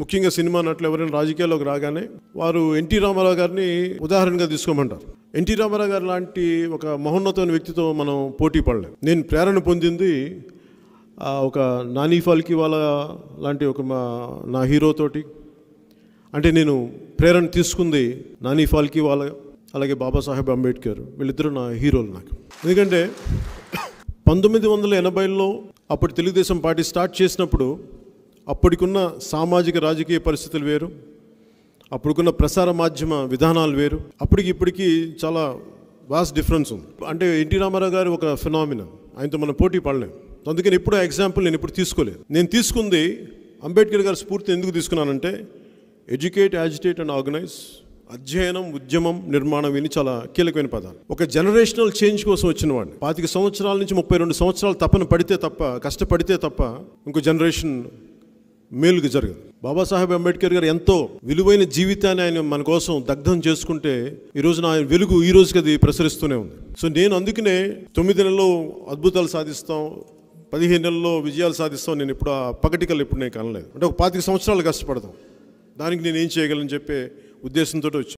ముఖ్యంగా సినిమా నటులు ఎవరైనా రాజకీయాల్లోకి రాగానే వారు ఎన్టీ రామారావు గారిని ఉదాహరణగా తీసుకోమంటారు ఎన్టీ రామారావు గారు లాంటి ఒక మహోన్నతమైన వ్యక్తితో మనం పోటీ పడలేం నేను ప్రేరణ పొందింది ఒక నాని ఫాల్కి వాళ్ళ లాంటి ఒక మా నా హీరోతోటి అంటే నేను ప్రేరణ తీసుకుంది నాని ఫాల్కి వాళ్ళ అలాగే బాబాసాహెబ్ అంబేద్కర్ వీళ్ళిద్దరూ నా హీరోలు నాకు ఎందుకంటే పంతొమ్మిది వందల ఎనభైలో అప్పుడు తెలుగుదేశం పార్టీ స్టార్ట్ చేసినప్పుడు అప్పటికున్న సామాజిక రాజకీయ పరిస్థితులు వేరు అప్పుడుకున్న ప్రసార మాధ్యమ విధానాలు వేరు అప్పటికి ఇప్పటికీ చాలా వాస్ట్ డిఫరెన్స్ ఉంది అంటే ఎన్టీ రామారావు గారు ఒక ఫినామినా ఆయనతో మనం పోటీ పడలేము అందుకని ఎప్పుడు ఎగ్జాంపుల్ నేను ఇప్పుడు తీసుకోలేదు నేను తీసుకుంది అంబేద్కర్ గారి స్ఫూర్తి ఎందుకు తీసుకున్నానంటే ఎడ్యుకేట్ యాజిటేట్ అండ్ ఆర్గనైజ్ అధ్యయనం ఉద్యమం నిర్మాణం ఇవన్నీ చాలా కీలకమైన పదాలు ఒక జనరేషనల్ చేంజ్ కోసం వచ్చిన వాడిని పాతిక సంవత్సరాల నుంచి ముప్పై రెండు సంవత్సరాలు తప్పన పడితే తప్ప కష్టపడితే తప్ప ఇంకో జనరేషన్ మేలుకి జరగదు బాబాసాహెబ్ అంబేద్కర్ గారు ఎంతో విలువైన జీవితాన్ని ఆయన మన కోసం దగ్ధం చేసుకుంటే ఈ రోజున ఆయన వెలుగు ఈ రోజుకి అది ప్రసరిస్తూనే ఉంది సో నేను అందుకనే తొమ్మిది నెలలో అద్భుతాలు సాధిస్తాం పదిహేను నెలల్లో విజయాలు సాధిస్తాం నేను ఇప్పుడు ఆ పగటికలు ఇప్పుడు నేను కనలేదు అంటే ఒక పాతిక సంవత్సరాలు కష్టపడతాం దానికి నేను ఏం చేయగలను చెప్పే ఉద్దేశంతో వచ్చి